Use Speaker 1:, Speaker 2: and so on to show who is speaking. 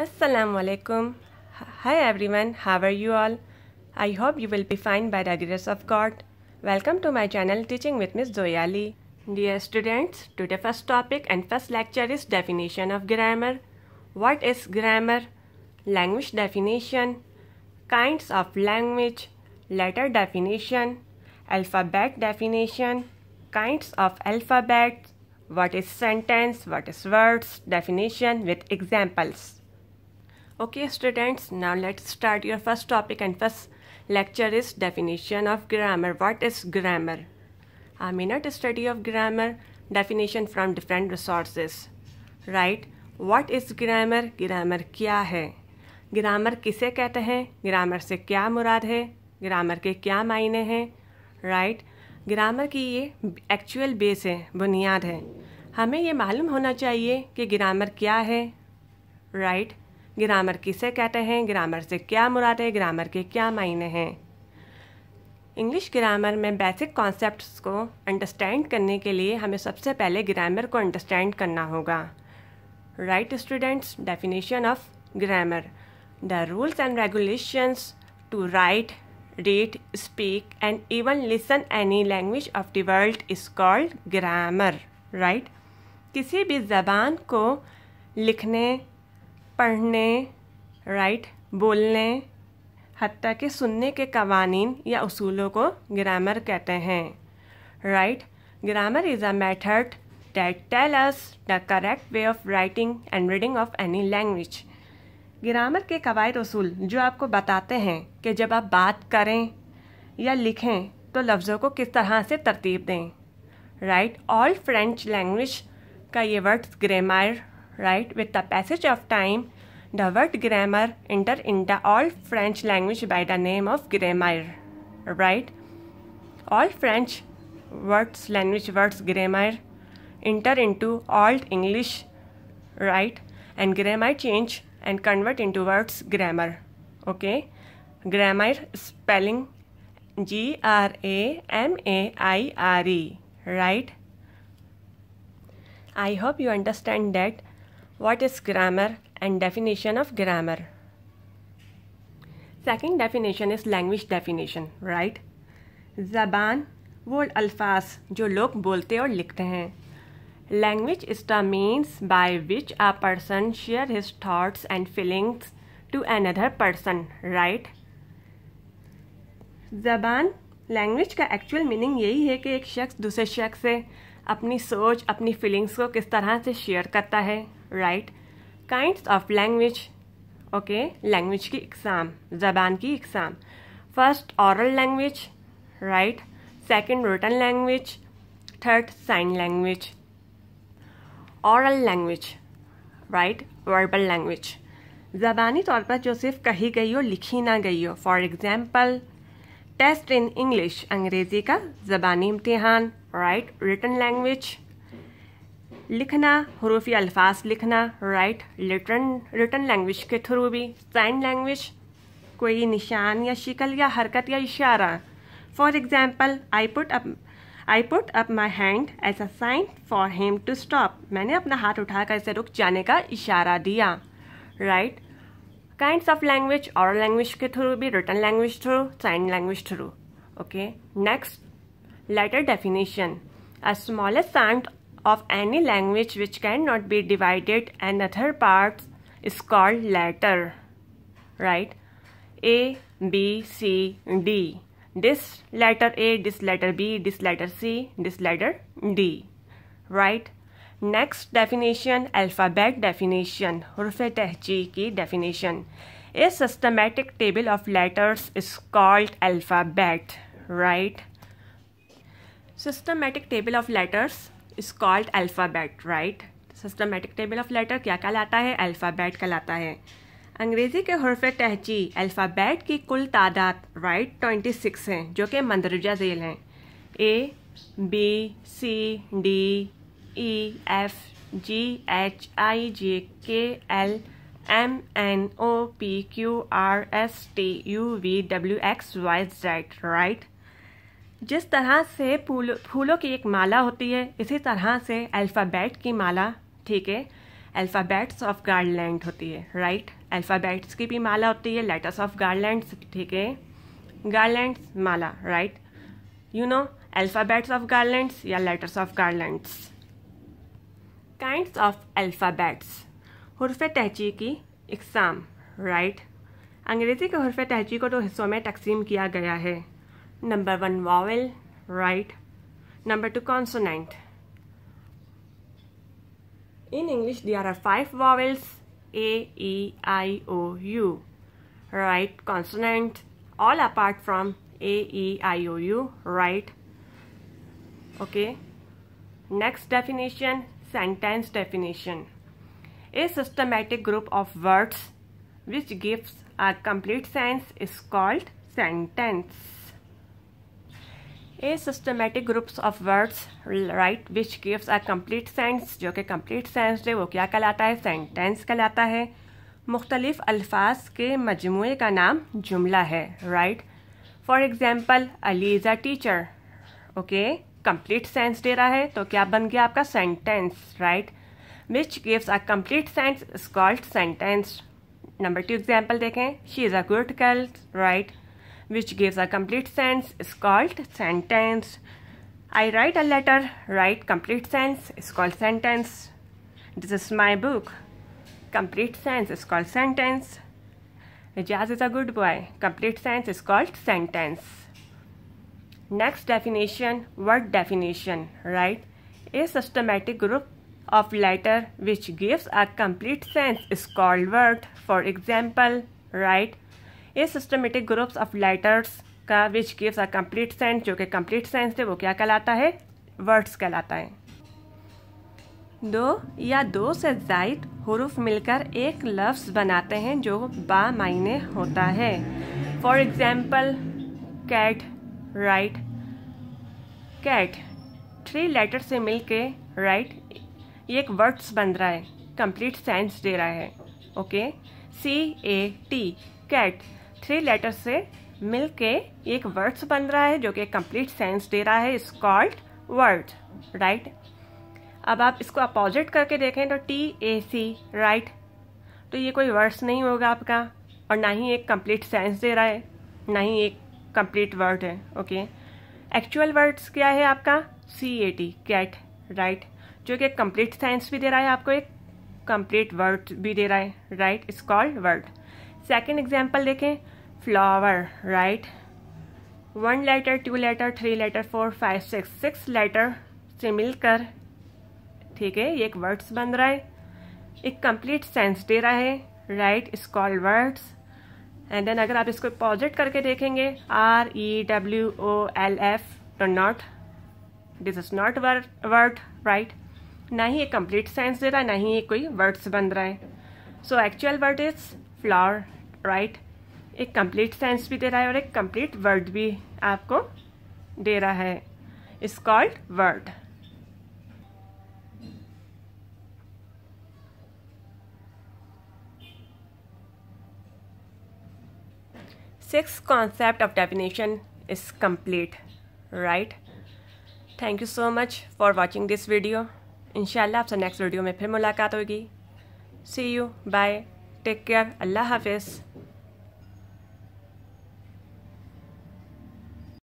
Speaker 1: Assalamu alaikum. Hi everyone, how are you all? I hope you will be fine by the grace of God. Welcome to my channel Teaching with Miss Zoyali. Dear students, today first topic and first lecture is definition of grammar. What is grammar? Language definition, kinds of language, letter definition, alphabet definition, kinds of alphabets, what is sentence, what is words, definition with examples. Okay students now let's start your first topic and first lecture is definition of grammar what is grammar I me not study of grammar definition from different resource right what is grammar grammar क्या है grammar किसे कहते हैं grammar से क्या मुराद है grammar के क्या मायने हैं राइट ग्रामर की ये एक्चुअल बेस है बुनियाद है हमें ये मालूम होना चाहिए कि ग्रामर क्या है राइट ग्रामर किसे कहते हैं ग्रामर से क्या मुराद है ग्रामर के क्या मायने हैं इंग्लिश ग्रामर में बेसिक कॉन्सेप्ट्स को अंडरस्टैंड करने के लिए हमें सबसे पहले ग्रामर को अंडरस्टैंड करना होगा right students definition of grammar the rules and regulations to write read speak and even listen any language of the world is called grammar right किसी भी ज़बान को लिखने पढ़ने राइट बोलने हती कि सुनने के कवानीन या असूलों को ग्रामर कहते हैं right grammar is a method that tell us the correct way of writing and reading of any language. Grammar के कवायद असूल जो आपको बताते हैं कि जब आप बात करें या लिखें तो लफ्ज़ों को किस तरह से तरतीब दें राइट ऑल फ्रेंच लैंग्वेज का ये वर्ड ग्रेमायर right? With the passage of time, the word grammar entered in the Old French language by the name of grammar, right? All French words, language words, grammar enter into Old English, right? And grammar change and convert into words grammar, okay? Grammar spelling G R A M A I R E, right? I hope you understand that what is grammar and definition of grammar. Second definition is language definition, right? ज़बान वो अल्फाज जो लोग बोलते और लिखते हैं language is the means by which a person share his thoughts and feelings to another person right ज़बान लैंग्वेज का एक्चुअल मीनिंग यही है कि एक शख्स दूसरे शख्स से अपनी सोच अपनी फीलिंग्स को किस तरह से शेयर करता है right kind of language okay language की एग्ज़ाम जबान की exam first oral language right second written language third sign language oral language right verbal language ज़बानी तौर पर जो सिर्फ कही गई हो लिखी ना गई हो for example test in English अंग्रेज़ी का ज़बानी इम्तहान राइट रिटर्न लैंग्वेज लिखना हरूफी अल्फाज लिखना राइट रिटर्न रिटर्न लैंग्वेज के थ्रू भी साइन लैंग्वेज कोई निशान या शिकल या हरकत या इशारा for example I put up I put up my hand as a sign for him to stop मैंने अपना हाथ उठाकर इसे रुक जाने का इशारा दिया राइट काइंड ऑफ लैंग्वेज और लैंग्वेज के थ्रू भी written language through sign language through okay next letter definition a smallest sound of any language which cannot be divided and other parts is called letter right a b c d this letter a this letter b this letter c this letter d right next definition alphabet definition ki definition a systematic table of letters is called alphabet right systematic table of letters is called alphabet right systematic table of letter क्या कहलाता है alphabet कहलाता है अंग्रेज़ी के हरफ तहजी alphabet की कुल तादाद राइट ट्वेंटी सिक्स हैं जो कि मंदरजा झेल हैं A B C D E F G H I J K L M N O P Q R S T U V W X Y Z right जिस तरह से फूल फूलों की एक माला होती है इसी तरह से अल्फ़ाबेट की माला ठीक है अल्फ़ाबेट्स ऑफ गार्डलैंड होती है राइट अल्फ़ाबेट्स की भी माला होती है लेटर्स ऑफ गार्डलैंड्स ठीक है गार्लैंड्स माला right you know alphabets of garlands या letters of garlands kinds of alphabets हरफ तहची की इकसाम राइट अंग्रेज़ी के हरफ तहजी को दो हिस्सों में तकसीम किया गया है number one vowel right number two consonant in english there are five vowels a e i o u right consonant all apart from a e i o u right okay next definition sentence definition a systematic group of words which gives a complete sense is called sentence a systematic groups of words right which gives a complete sense जो कि complete sense है वो क्या कहलाता है sentence कहलाता है मुख्तलिफ अल्फाज के मजमू का नाम जुमला है right for example Ali is a teacher okay complete sense दे रहा है तो क्या बन गया आपका sentence right which gives a complete sense is called sentence number two example देखें she is a good girl right which gives a complete sense is called sentence. I write a letter, write complete sense is called sentence. This is my book. Complete sense is called sentence. Jazz is a good boy. Complete sense is called sentence. Next definition, word definition, right? A systematic group of letter which gives a complete sense is called word. For example, right? A systematic groups of letters का which gives a complete sense जो कि complete sense है वो क्या कहलाता है words कहलाता है दो या दो से जायद हरूफ मिलकर एक लफ्स बनाते हैं जो बा मायने होता है for example cat right cat three letter से मिल के राइट ये एक वर्ड्स बन रहा है कंप्लीट सेंस दे रहा है okay C A T cat three letters से मिल के एक वर्ड्स बन रहा है जो कि कंप्लीट सेंस दे रहा है इस कॉल्ड वर्ड राइट अब आप इसको अपोजिट करके देखें तो टी ए सी राइट तो ये कोई वर्ड्स नहीं होगा आपका और ना ही एक कंप्लीट सेंस दे रहा है ना ही एक कंप्लीट वर्ड है ओके एक्चुअल वर्ड्स क्या है आपका C A T cat right जो कि कंप्लीट साइंस भी दे रहा है आपको एक कंप्लीट वर्ड भी दे रहा है right is called word second example देखें flower right one letter two letter three letter four five six six letter से मिलकर ठीक है ये एक वर्ड्स बन रहा है एक कंप्लीट सेंस दे रहा है राइट इस कॉल वर्ड्स एंड देन अगर आप इसको पॉजिट करके देखेंगे R E W O L F to not this is not word right ना ही ये कंप्लीट सेंस दे रहा है ना ही ये कोई वर्ड्स बन रहा है so actual word is flower right एक कंप्लीट सेंस भी दे रहा है और एक कंप्लीट वर्ड भी आपको दे रहा है is called word six concept of definition is complete right thank you so much for watching this video इनशाला आपसे नेक्स्ट वीडियो में फिर मुलाकात होगी see you bye take care Allah हाफिज़